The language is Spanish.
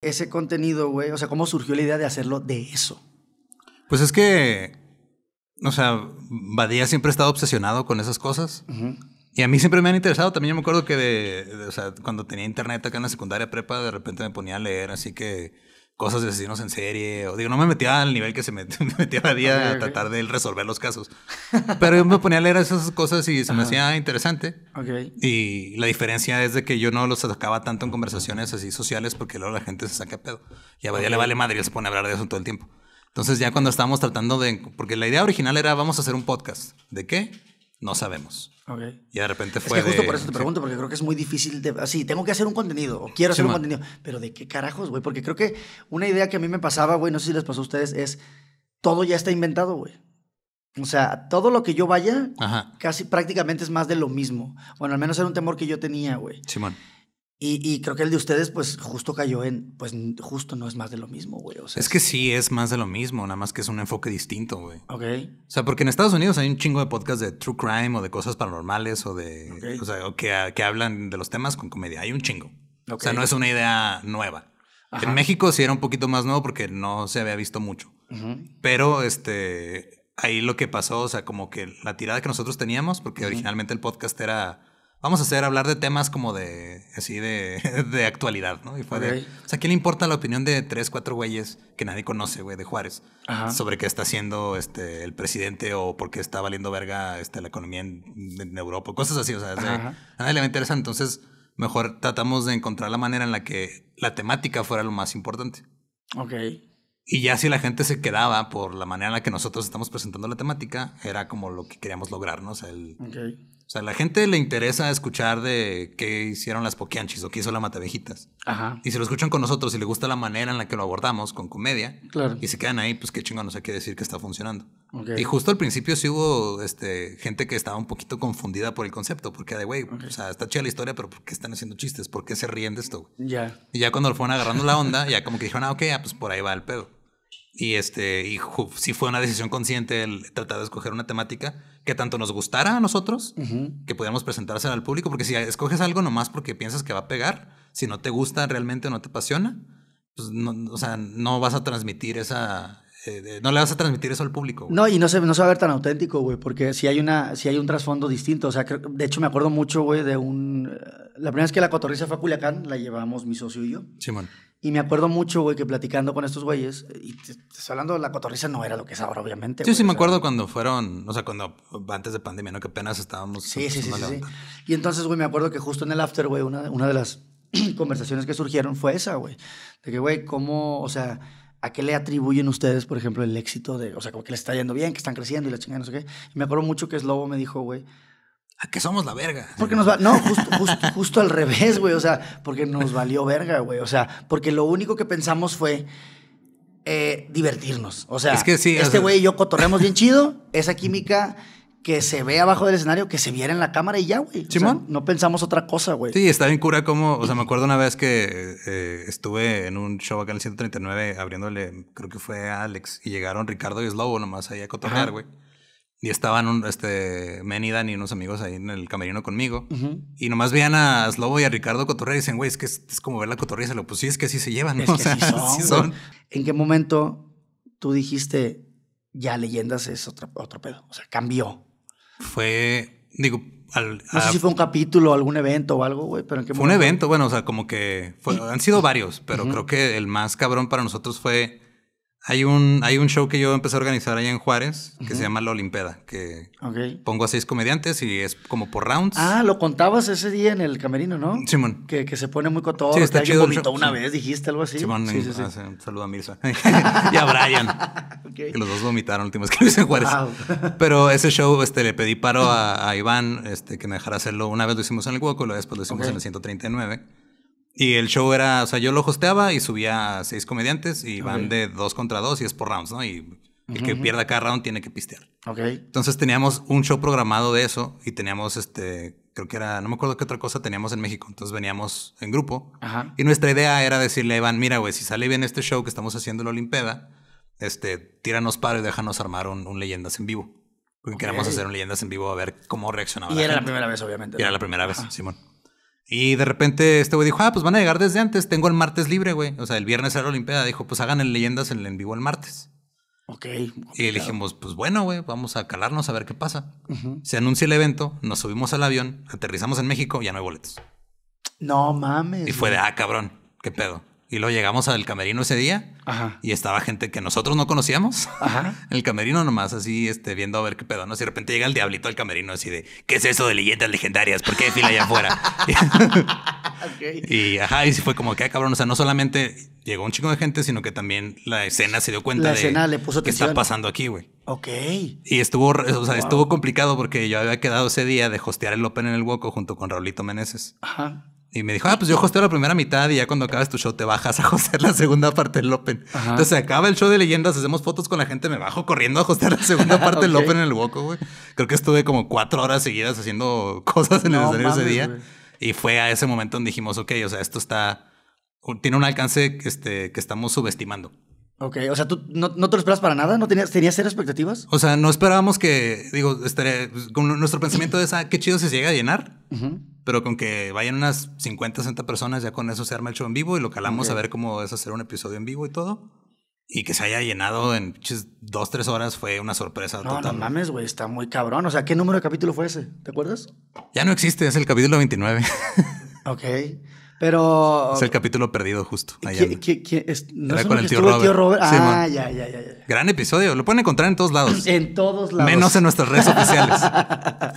ese contenido, güey? O sea, ¿cómo surgió la idea de hacerlo de eso? Pues es que, o sea, Badía siempre ha estado obsesionado con esas cosas. Y a mí siempre me han interesado. También yo me acuerdo que de, o sea, cuando tenía internet acá en la secundaria prepa, de repente me ponía a leer, así que cosas de asesinos en serie. O digo, no me metía al nivel que se me metía a día a tratar de resolver los casos. Pero yo me ponía a leer esas cosas y se me hacía interesante. Y la diferencia es de que yo no los sacaba tanto en conversaciones así sociales porque luego la gente se saca pedo. Y a Badía le vale madre y se pone a hablar de eso todo el tiempo. Entonces ya cuando estábamos tratando de... Porque la idea original era vamos a hacer un podcast. ¿De qué? No sabemos. Y de repente fue. Es que justo por eso te pregunto, porque creo que es muy difícil. De, así, tengo que hacer un contenido o quiero hacer un contenido. Pero ¿de qué carajos, güey? Porque creo que una idea que a mí me pasaba, güey, no sé si les pasó a ustedes, es todo ya está inventado, güey. O sea, todo lo que yo vaya, casi prácticamente es más de lo mismo. Bueno, al menos era un temor que yo tenía, güey. Simón. Y, creo que el de ustedes, pues justo cayó en, pues justo no es más de lo mismo, güey. O sea, es que sí es más de lo mismo, nada más que es un enfoque distinto, güey. Ok. O sea, porque en Estados Unidos hay un chingo de podcasts de true crime o de cosas paranormales o de. O sea, ah, que, hablan de los temas con comedia. Hay un chingo. O sea, no es una idea nueva. En México sí era un poquito más nuevo porque no se había visto mucho. Pero este. Ahí lo que pasó, o sea, como que la tirada que nosotros teníamos, porque originalmente el podcast era vamos a hacer hablar de temas como de así de, actualidad, ¿no? Y o sea, ¿quién le importa la opinión de tres, cuatro güeyes que nadie conoce, güey, de Juárez, sobre qué está haciendo este el presidente o por qué está valiendo verga este, la economía en, Europa, cosas así, o sea, a nadie le va a interesar, entonces mejor tratamos de encontrar la manera en la que la temática fuera lo más importante. Ok. Y ya si la gente se quedaba por la manera en la que nosotros estamos presentando la temática, era como lo que queríamos lograr, ¿no? O sea, el, okay o sea, la gente le interesa escuchar de qué hicieron las poquianchis o qué hizo la matavejitas. Ajá. Y si lo escuchan con nosotros y le gusta la manera en la que lo abordamos, con comedia, claro. y se quedan ahí, pues qué chingón, no sé qué decir que está funcionando. Y justo al principio sí hubo este, gente que estaba un poquito confundida por el concepto, porque de, güey, o sea, está chida la historia, pero ¿por qué están haciendo chistes? ¿Por qué se ríen de esto? Ya. Y ya cuando lo fueron agarrando la onda, ya como que dijeron, ah, ok, ah, pues por ahí va el pedo. Y este, y si fue una decisión consciente el tratar de escoger una temática que tanto nos gustara a nosotros, que podíamos presentársela al público, porque si escoges algo nomás porque piensas que va a pegar, si no te gusta realmente o no te apasiona, pues o sea, no vas a transmitir esa, este, no le vas a transmitir eso al público. No, y no se, no se va a ver tan auténtico, güey, porque si hay, una, si hay un trasfondo distinto. O sea, de hecho me acuerdo mucho, güey, de un... Eh, la primera vez que la cotorriza fue a Culiacán, la llevamos mi socio y yo. Simón. Y me acuerdo mucho, güey, que platicando con estos güeyes, y te, hablando, la cotorriza no era lo que es ahora, obviamente. Sí, sí, me acuerdo cuando fueron, o sea, cuando antes de pandemia, ¿no? Que apenas estábamos. Sí, sí, sí, sí, sí, Y entonces, güey, me acuerdo que justo en el after, güey, una, una de las conversaciones que surgieron fue esa, güey. De que, güey, cómo, o sea ¿A qué le atribuyen ustedes, por ejemplo, el éxito de, o sea, como que les está yendo bien, que están creciendo y la chingada, no sé qué? Y me acuerdo mucho que Slobo me dijo, güey, a que somos la verga. Porque nos va, no, justo, al revés, güey, o sea, porque nos valió verga, güey, o sea, porque lo único que pensamos fue eh, divertirnos, o sea, este güey y yo cotorremos bien chido, esa química que se ve abajo del escenario, que se viera en la cámara y ya, güey. no pensamos otra cosa, güey. Sí, está bien cura como, o sea, me acuerdo una vez que eh, estuve en un show acá en el 139 abriéndole, creo que fue a Alex, y llegaron Ricardo y Slobo nomás ahí a cotorrear, güey. Y estaban un, este, y unos amigos ahí en el camerino conmigo. Y nomás veían a Slobo y a Ricardo cotorrear y dicen, güey, es que es, como ver la cotorrea y lo, pues sí, es que así se llevan, ¿En qué momento tú dijiste, ya leyendas es otro pedo? O sea, cambió fue, digo, al, no sé si fue un capítulo, algún evento o algo, güey, pero ¿en qué Fue un evento, bueno, o sea, como que han sido varios, pero creo que el más cabrón para nosotros fue hay un, hay un show que yo empecé a organizar allá en Juárez que se llama La Olimpeda, que pongo a seis comediantes y es como por rounds. Ah, lo contabas ese día en el camerino, ¿no? Simón. Que, que se pone muy cotorro, está que vomitó una vez, dijiste algo así. Simón, sí, sí, sí. saluda a Mirza y a Brian, que los dos vomitaron la última vez que lo hice en Juárez. Pero ese show este, le pedí paro a, Iván este, que me dejara hacerlo. Una vez lo hicimos en el Hueco y después lo hicimos en el 139. Y el show era, o sea, yo lo hosteaba y subía a seis comediantes y van de dos contra dos y es por rounds, ¿no? Y el que pierda cada round tiene que pistear. Ok. Entonces teníamos un show programado de eso y teníamos este, creo que era, no me acuerdo qué otra cosa teníamos en México. Entonces veníamos en grupo y nuestra idea era decirle a Iván, mira, güey, si sale bien este show que estamos haciendo en la Olimpeda, este, tíranos paro y déjanos armar un, Leyendas en vivo. Porque queríamos hacer un Leyendas en vivo a ver cómo reaccionaba. Y era la primera vez, obviamente. Y era la primera vez, Simón. Y de repente este güey dijo, ah, pues van a llegar desde antes, tengo el martes libre, güey. O sea, el viernes era la Olimpiada, dijo, pues hagan en leyendas en, vivo el martes. Ok. y Y dijimos, pues bueno, güey, vamos a calarnos a ver qué pasa. Se anuncia el evento, nos subimos al avión, aterrizamos en México, ya no hay boletos. No mames. Y fue de, ah, cabrón, qué pedo. Y luego llegamos al camerino ese día y estaba gente que nosotros no conocíamos. Ajá. el camerino nomás así, este, viendo a ver qué pedo, ¿no? Si de repente llega el diablito al camerino así de, ¿qué es eso de leyendas legendarias? ¿Por qué hay fila allá afuera? Y ajá, y fue como que, ah, cabrón, o sea, no solamente llegó un chico de gente, sino que también la escena se dio cuenta de le qué está pasando aquí, güey. Ok. Y estuvo, o sea, estuvo complicado porque yo había quedado ese día de hostear el Open en el hueco junto con Raulito Meneses. Ajá. Y me dijo, ah, pues yo hosteo la primera mitad y ya cuando acabas tu show te bajas a hostear la segunda parte del Open. Entonces se acaba el show de leyendas, hacemos fotos con la gente, me bajo corriendo a hostear la segunda parte del Open en el Woco, güey. Creo que estuve como cuatro horas seguidas haciendo cosas en el escenario ese día. Y fue a ese momento donde dijimos, ok, o sea, esto está, tiene un alcance este, que estamos subestimando. Ok, o sea, ¿tú no, te lo esperas para nada? ¿No tenías, tenías expectativas? O sea, no esperábamos que, digo, pues, con nuestro pensamiento de esa, ah, qué chido se llega a llenar, pero con que vayan unas 50, 60 personas, ya con eso se arma el show en vivo y lo calamos a ver cómo es hacer un episodio en vivo y todo. Y que se haya llenado en dos, tres horas fue una sorpresa. total. no mames, güey, está muy cabrón. O sea, ¿qué número de capítulo fue ese? ¿Te acuerdas? Ya no existe, es el capítulo 29. ok. Pero. Es el capítulo perdido, justo. con el tío Robert. Ah, ya, ya, Gran episodio. Lo pueden encontrar en todos lados. En todos lados. Menos en nuestras redes oficiales.